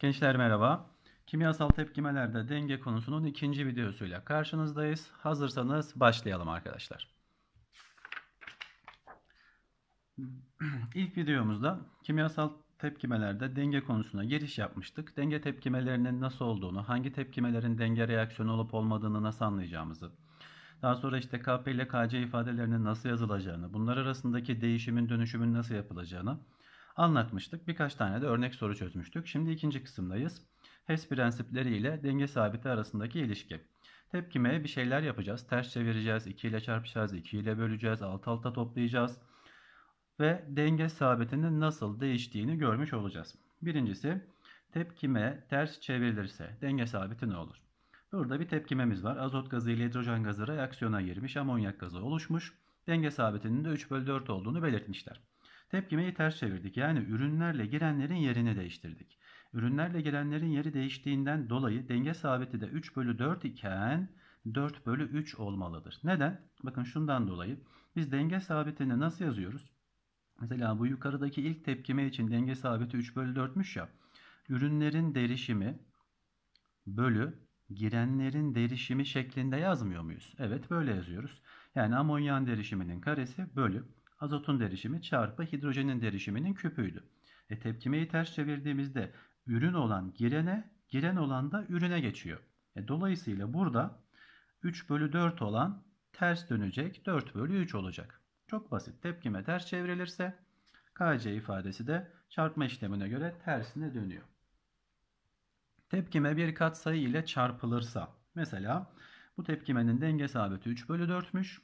Gençler merhaba. Kimyasal tepkimelerde denge konusunun ikinci videosuyla karşınızdayız. Hazırsanız başlayalım arkadaşlar. İlk videomuzda kimyasal tepkimelerde denge konusuna giriş yapmıştık. Denge tepkimelerinin nasıl olduğunu, hangi tepkimelerin denge reaksiyonu olup olmadığını nasıl anlayacağımızı, daha sonra işte KP ile KC ifadelerinin nasıl yazılacağını, bunlar arasındaki değişimin dönüşümün nasıl yapılacağını anlatmıştık. Birkaç tane de örnek soru çözmüştük. Şimdi ikinci kısımdayız. HES prensipleri ile denge sabiti arasındaki ilişki. Tepkimeye bir şeyler yapacağız. Ters çevireceğiz, 2 ile çarpacağız, 2 ile böleceğiz, alt alta toplayacağız. Ve denge sabitinin nasıl değiştiğini görmüş olacağız. Birincisi tepkime ters çevrilirse denge sabiti ne olur? Burada bir tepkimemiz var. Azot gazı ile hidrojen gazı reaksiyona girmiş. Amonyak gazı oluşmuş. Denge sabitinin de 3 bölü 4 olduğunu belirtmişler. Tepkimeyi ters çevirdik. Yani ürünlerle girenlerin yerini değiştirdik. Ürünlerle gelenlerin yeri değiştiğinden dolayı denge sabiti de 3 bölü 4 iken 4 bölü 3 olmalıdır. Neden? Bakın şundan dolayı biz denge sabitini nasıl yazıyoruz? Mesela bu yukarıdaki ilk tepkime için denge sabiti 3 bölü 4'müş ya. Ürünlerin derişimi bölü girenlerin derişimi şeklinde yazmıyor muyuz? Evet böyle yazıyoruz. Yani amonyan derişiminin karesi bölü azotun derişimi çarpı hidrojenin derişiminin küpüydü. E tepkimeyi ters çevirdiğimizde ürün olan girene, giren olan da ürüne geçiyor. E dolayısıyla burada 3 bölü 4 olan ters dönecek 4 bölü 3 olacak. Çok basit tepkime ters çevrilirse KC ifadesi de çarpma işlemine göre tersine dönüyor. Tepkime bir katsayı ile çarpılırsa mesela bu tepkimenin denge sabiti 3 bölü 4'müş.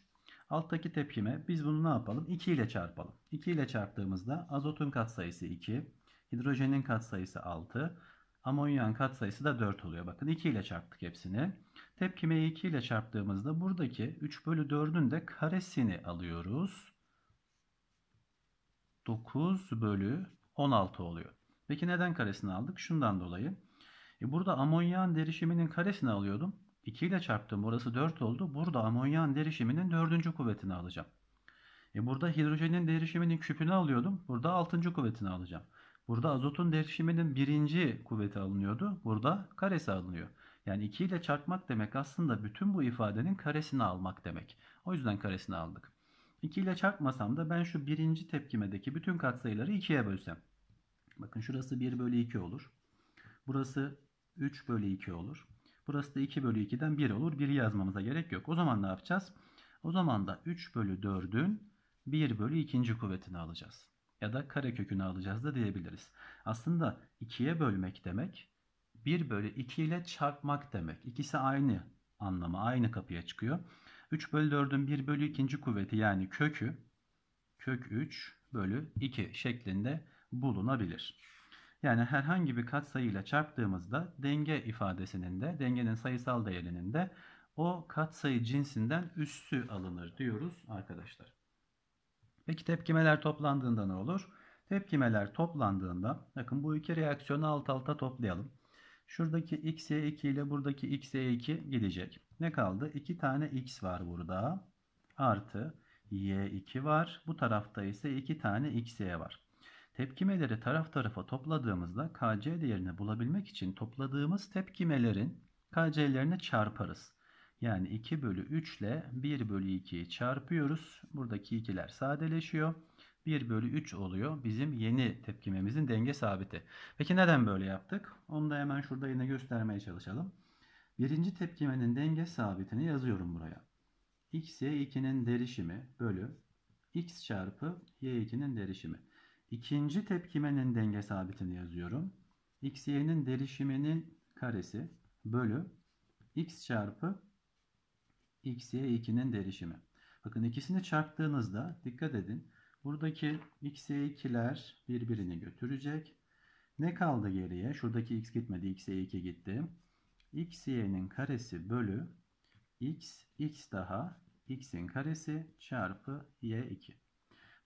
Alttaki tepkime biz bunu ne yapalım? 2 ile çarpalım. 2 ile çarptığımızda azotun katsayısı 2, hidrojenin katsayısı 6, amonyağın katsayısı da 4 oluyor. Bakın 2 ile çarptık hepsini. Tepkimeyi 2 ile çarptığımızda buradaki 3 bölü 4'ün de karesini alıyoruz. 9 bölü 16 oluyor. Peki neden karesini aldık? Şundan dolayı. E, burada amonyağın derişiminin karesini alıyordum. 2 ile çarptım. Burası 4 oldu. Burada amonyan derişiminin 4. kuvvetini alacağım. E burada hidrojenin derişiminin küpünü alıyordum. Burada 6. kuvvetini alacağım. Burada azotun derişiminin 1. kuvveti alınıyordu. Burada karesi alınıyor. Yani 2 ile çarpmak demek aslında bütün bu ifadenin karesini almak demek. O yüzden karesini aldık. 2 ile çarpmasam da ben şu 1. tepkimedeki bütün katsayıları 2'ye bölsem. Bakın şurası 1 bölü 2 olur. Burası 3 bölü 2 olur. Burası da 2 bölü 2'den 1 olur. 1'i yazmamıza gerek yok. O zaman ne yapacağız? O zaman da 3 bölü 4'ün 1 bölü 2. kuvvetini alacağız. Ya da kare kökünü alacağız da diyebiliriz. Aslında 2'ye bölmek demek 1 bölü 2 ile çarpmak demek. İkisi aynı anlama aynı kapıya çıkıyor. 3 bölü 4'ün 1 bölü 2. kuvveti yani kökü kök 3 bölü 2 şeklinde bulunabilir. Yani herhangi bir katsayı ile çarptığımızda denge ifadesinin de dengenin sayısal değerinin de o katsayı cinsinden üssü alınır diyoruz arkadaşlar. Peki tepkimeler toplandığında ne olur? Tepkimeler toplandığında bakın bu iki reaksiyonu alt alta toplayalım. Şuradaki xe 2 ile buradaki xe 2 gidecek. Ne kaldı? 2 tane x var burada. Artı y2 var. Bu tarafta ise 2 tane Xe var. Tepkimeleri taraf tarafa topladığımızda kc değerini bulabilmek için topladığımız tepkimelerin kc'lerine çarparız. Yani 2 bölü 3 ile 1 bölü 2'yi çarpıyoruz. Buradaki ikiler sadeleşiyor. 1 bölü 3 oluyor bizim yeni tepkimemizin denge sabiti. Peki neden böyle yaptık? Onu da hemen şurada yine göstermeye çalışalım. Birinci tepkimenin denge sabitini yazıyorum buraya. x y2'nin derişimi bölü x çarpı y2'nin derişimi. İkinci tepkimenin denge sabitini yazıyorum. X, Y'nin derişiminin karesi bölü X çarpı X, Y, 2'nin derişimi. Bakın ikisini çarptığınızda dikkat edin. Buradaki X, Y, 2'ler birbirini götürecek. Ne kaldı geriye? Şuradaki X gitmedi. X, Y, 2 gitti. X, Y'nin karesi bölü X, X daha X'in karesi çarpı Y, 2.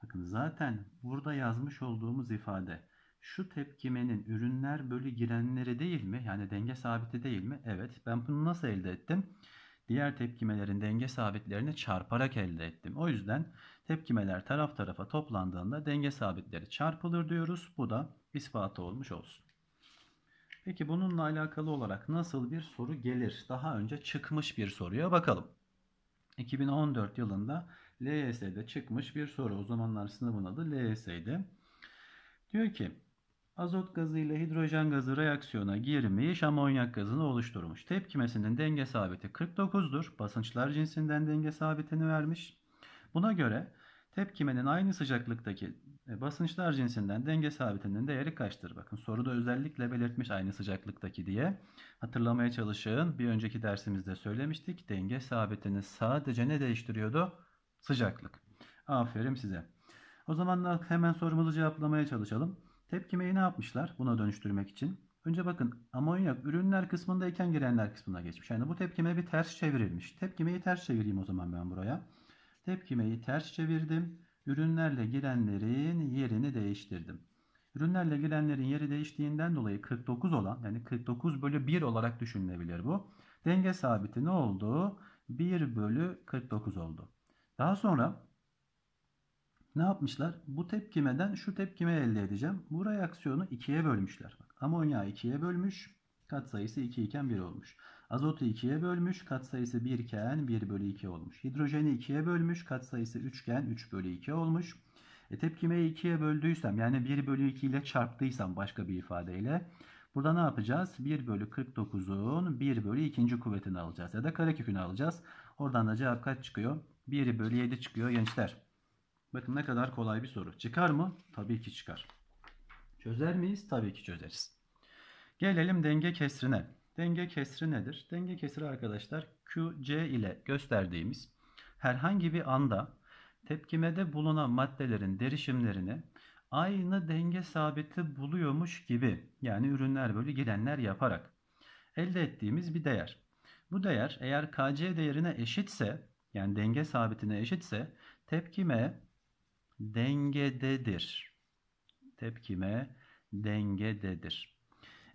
Bakın zaten burada yazmış olduğumuz ifade şu tepkimenin ürünler bölü girenleri değil mi? Yani denge sabiti değil mi? Evet. Ben bunu nasıl elde ettim? Diğer tepkimelerin denge sabitlerini çarparak elde ettim. O yüzden tepkimeler taraf tarafa toplandığında denge sabitleri çarpılır diyoruz. Bu da ispatı olmuş olsun. Peki bununla alakalı olarak nasıl bir soru gelir? Daha önce çıkmış bir soruya bakalım. 2014 yılında LYS'de çıkmış bir soru. O zamanlar sınavın adı LYS'ydi. Diyor ki azot gazı ile hidrojen gazı reaksiyona girmiş amonyak gazını oluşturmuş. Tepkimesinin denge sabiti 49'dur. Basınçlar cinsinden denge sabitini vermiş. Buna göre tepkimenin aynı sıcaklıktaki e, basınçlar cinsinden denge sabitinin değeri kaçtır? Bakın soruda özellikle belirtmiş aynı sıcaklıktaki diye. Hatırlamaya çalışın. Bir önceki dersimizde söylemiştik. Denge sabitini sadece ne değiştiriyordu? Sıcaklık. Aferin size. O zaman da hemen sorumuzu cevaplamaya çalışalım. Tepkimeyi ne yapmışlar buna dönüştürmek için? Önce bakın amonyak ürünler kısmındayken girenler kısmına geçmiş. Yani bu tepkime bir ters çevrilmiş. Tepkimeyi ters çevireyim o zaman ben buraya. Tepkimeyi ters çevirdim. Ürünlerle girenlerin yerini değiştirdim. Ürünlerle girenlerin yeri değiştiğinden dolayı 49 olan yani 49 bölü 1 olarak düşünülebilir bu. Denge sabiti ne oldu? 1 bölü 49 oldu. Daha sonra ne yapmışlar? Bu tepkimeden şu tepkime elde edeceğim. Bu reaksiyonu ikiye bölmüşler. Amonya ikiye bölmüş. Katsayısı 2 iken 1 olmuş. Azotu 2'ye bölmüş. Katsayısı 1 iken 1 bölü 2 olmuş. Hidrojeni 2'ye bölmüş. Katsayısı 3 iken 3 bölü 2 olmuş. E, tepkimeyi 2'ye böldüysem yani 1 bölü 2 ile çarptıysam başka bir ifadeyle burada ne yapacağız? 1 bölü 49'un 1 bölü 2. kuvvetini alacağız ya da karekökünü alacağız. Oradan da cevap kaç çıkıyor? 1 bölü 7 çıkıyor gençler. Bakın ne kadar kolay bir soru. Çıkar mı? Tabii ki çıkar. Çözer miyiz? Tabii ki çözeriz. Gelelim denge kesrine. Denge kesri nedir? Denge kesri arkadaşlar QC ile gösterdiğimiz herhangi bir anda tepkimede bulunan maddelerin derişimlerini aynı denge sabiti buluyormuş gibi yani ürünler bölü girenler yaparak elde ettiğimiz bir değer. Bu değer eğer KC değerine eşitse yani denge sabitine eşitse tepkime dengededir. Tepkime dengededir.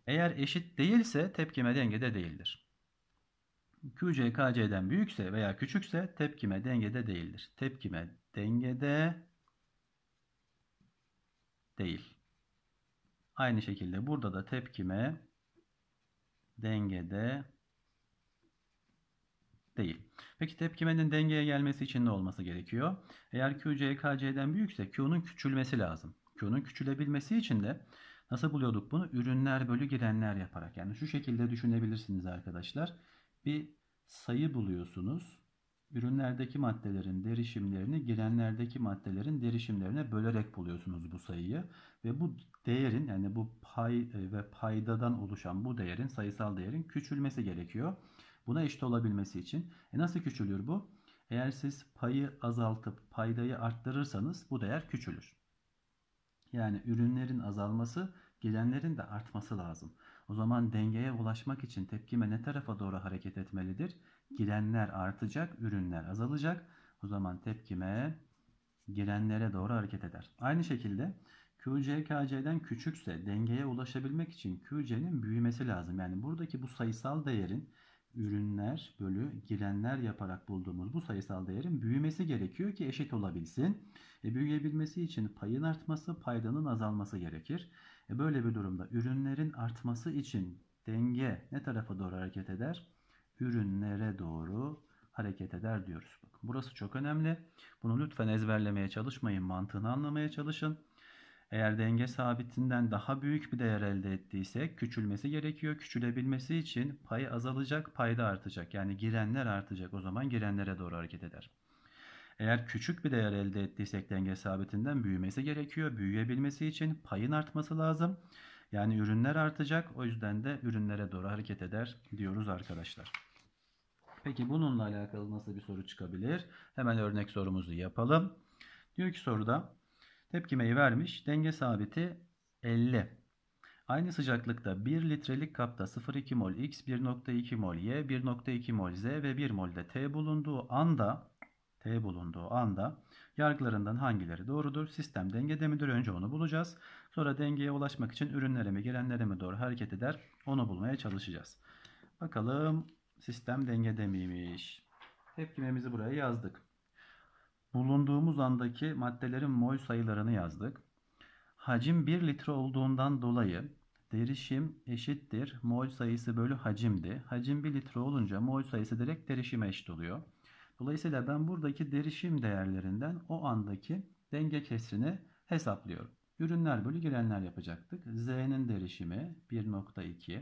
Eğer eşit değilse tepkime dengede değildir. QC KC'den büyükse veya küçükse tepkime dengede değildir. Tepkime dengede değil. Aynı şekilde burada da tepkime dengede değil. Peki tepkimenin dengeye gelmesi için ne olması gerekiyor? Eğer QC KC'den büyükse Q'nun küçülmesi lazım. Q'nun küçülebilmesi için de nasıl buluyorduk bunu? Ürünler bölü girenler yaparak. Yani şu şekilde düşünebilirsiniz arkadaşlar. Bir sayı buluyorsunuz. Ürünlerdeki maddelerin derişimlerini girenlerdeki maddelerin derişimlerine bölerek buluyorsunuz bu sayıyı. Ve bu değerin yani bu pay e, ve paydadan oluşan bu değerin sayısal değerin küçülmesi gerekiyor. Buna eşit olabilmesi için. E nasıl küçülür bu? Eğer siz payı azaltıp paydayı arttırırsanız bu değer küçülür. Yani ürünlerin azalması gelenlerin de artması lazım. O zaman dengeye ulaşmak için tepkime ne tarafa doğru hareket etmelidir? Girenler artacak, ürünler azalacak. O zaman tepkime girenlere doğru hareket eder. Aynı şekilde QC KC'den küçükse dengeye ulaşabilmek için QC'nin büyümesi lazım. Yani buradaki bu sayısal değerin ürünler bölü girenler yaparak bulduğumuz bu sayısal değerin büyümesi gerekiyor ki eşit olabilsin. E, büyüyebilmesi için payın artması, paydanın azalması gerekir. E, böyle bir durumda ürünlerin artması için denge ne tarafa doğru hareket eder? Ürünlere doğru hareket eder diyoruz. Bakın burası çok önemli. Bunu lütfen ezberlemeye çalışmayın, mantığını anlamaya çalışın. Eğer denge sabitinden daha büyük bir değer elde ettiyse küçülmesi gerekiyor. Küçülebilmesi için pay azalacak, payda artacak. Yani girenler artacak. O zaman girenlere doğru hareket eder. Eğer küçük bir değer elde ettiysek denge sabitinden büyümesi gerekiyor. Büyüyebilmesi için payın artması lazım. Yani ürünler artacak. O yüzden de ürünlere doğru hareket eder diyoruz arkadaşlar. Peki bununla alakalı nasıl bir soru çıkabilir? Hemen örnek sorumuzu yapalım. Diyor ki soruda Tepkimeyi vermiş. Denge sabiti 50. Aynı sıcaklıkta 1 litrelik kapta 0,2 mol X, 1,2 mol Y, 1,2 mol Z ve 1 mol de T bulunduğu anda T bulunduğu anda yargılarından hangileri doğrudur? Sistem dengede midir? Önce onu bulacağız. Sonra dengeye ulaşmak için ürünlere mi gelenlere mi doğru hareket eder? Onu bulmaya çalışacağız. Bakalım sistem dengede miymiş? Tepkimemizi buraya yazdık bulunduğumuz andaki maddelerin mol sayılarını yazdık. Hacim 1 litre olduğundan dolayı derişim eşittir mol sayısı bölü hacimdi. Hacim 1 litre olunca mol sayısı direkt derişime eşit oluyor. Dolayısıyla ben buradaki derişim değerlerinden o andaki denge kesrini hesaplıyorum. Ürünler bölü girenler yapacaktık. Z'nin derişimi 1.2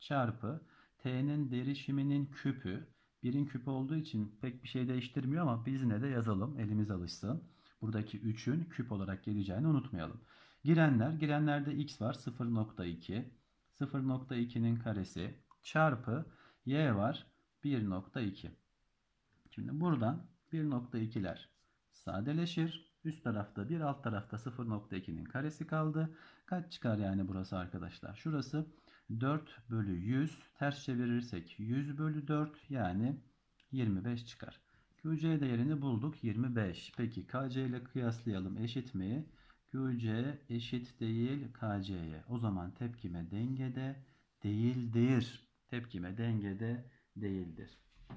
çarpı T'nin derişiminin küpü 1'in küpü olduğu için pek bir şey değiştirmiyor ama biz yine de yazalım. Elimiz alışsın. Buradaki 3'ün küp olarak geleceğini unutmayalım. Girenler, girenlerde x var 0.2. 0.2'nin karesi çarpı y var 1.2. Şimdi buradan 1.2'ler sadeleşir. Üst tarafta 1, alt tarafta 0.2'nin karesi kaldı. Kaç çıkar yani burası arkadaşlar? Şurası 4 bölü 100 ters çevirirsek 100 bölü 4 yani 25 çıkar. QC değerini bulduk 25. Peki KC ile kıyaslayalım eşit mi? QC eşit değil KC'ye. O zaman tepkime dengede değildir. Tepkime dengede değildir.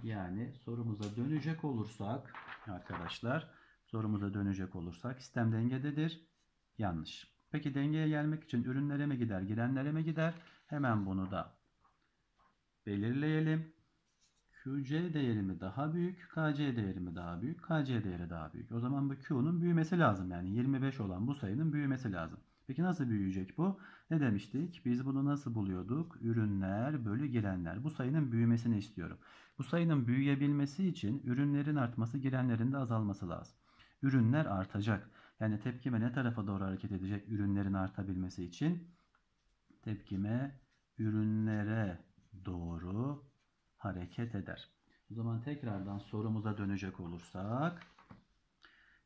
Yani sorumuza dönecek olursak arkadaşlar sorumuza dönecek olursak sistem dengededir. Yanlış. Peki dengeye gelmek için ürünlere mi gider, girenlere mi gider? Hemen bunu da belirleyelim. QC değeri mi daha büyük, KC değeri mi daha büyük, KC değeri daha büyük. O zaman bu Q'nun büyümesi lazım. Yani 25 olan bu sayının büyümesi lazım. Peki nasıl büyüyecek bu? Ne demiştik? Biz bunu nasıl buluyorduk? Ürünler bölü girenler. Bu sayının büyümesini istiyorum. Bu sayının büyüyebilmesi için ürünlerin artması, girenlerin de azalması lazım. Ürünler artacak. Yani tepkime ne tarafa doğru hareket edecek ürünlerin artabilmesi için? tepkime ürünlere doğru hareket eder. O zaman tekrardan sorumuza dönecek olursak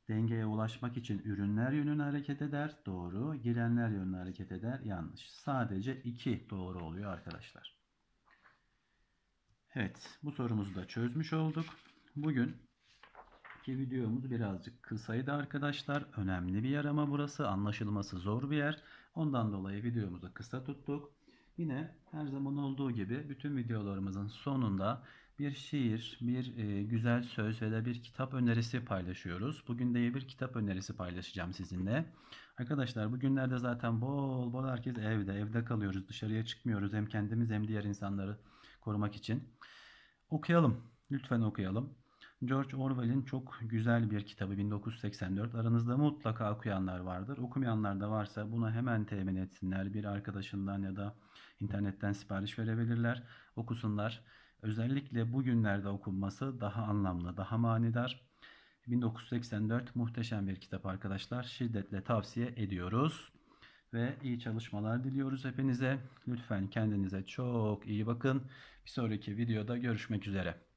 dengeye ulaşmak için ürünler yönüne hareket eder. Doğru. Girenler yönüne hareket eder. Yanlış. Sadece iki doğru oluyor arkadaşlar. Evet. Bu sorumuzu da çözmüş olduk. Bugün ki videomuz birazcık kısaydı arkadaşlar. Önemli bir yer ama burası anlaşılması zor bir yer. Ondan dolayı videomuzu kısa tuttuk. Yine her zaman olduğu gibi bütün videolarımızın sonunda bir şiir, bir e, güzel söz ve de bir kitap önerisi paylaşıyoruz. Bugün de bir kitap önerisi paylaşacağım sizinle. Arkadaşlar bugünlerde zaten bol bol herkes evde, evde kalıyoruz, dışarıya çıkmıyoruz hem kendimiz hem diğer insanları korumak için. Okuyalım, lütfen okuyalım. George Orwell'in çok güzel bir kitabı 1984. Aranızda mutlaka okuyanlar vardır. Okumayanlar da varsa buna hemen temin etsinler. Bir arkadaşından ya da internetten sipariş verebilirler. Okusunlar. Özellikle bugünlerde okunması daha anlamlı, daha manidar. 1984 muhteşem bir kitap arkadaşlar. Şiddetle tavsiye ediyoruz. Ve iyi çalışmalar diliyoruz hepinize. Lütfen kendinize çok iyi bakın. Bir sonraki videoda görüşmek üzere.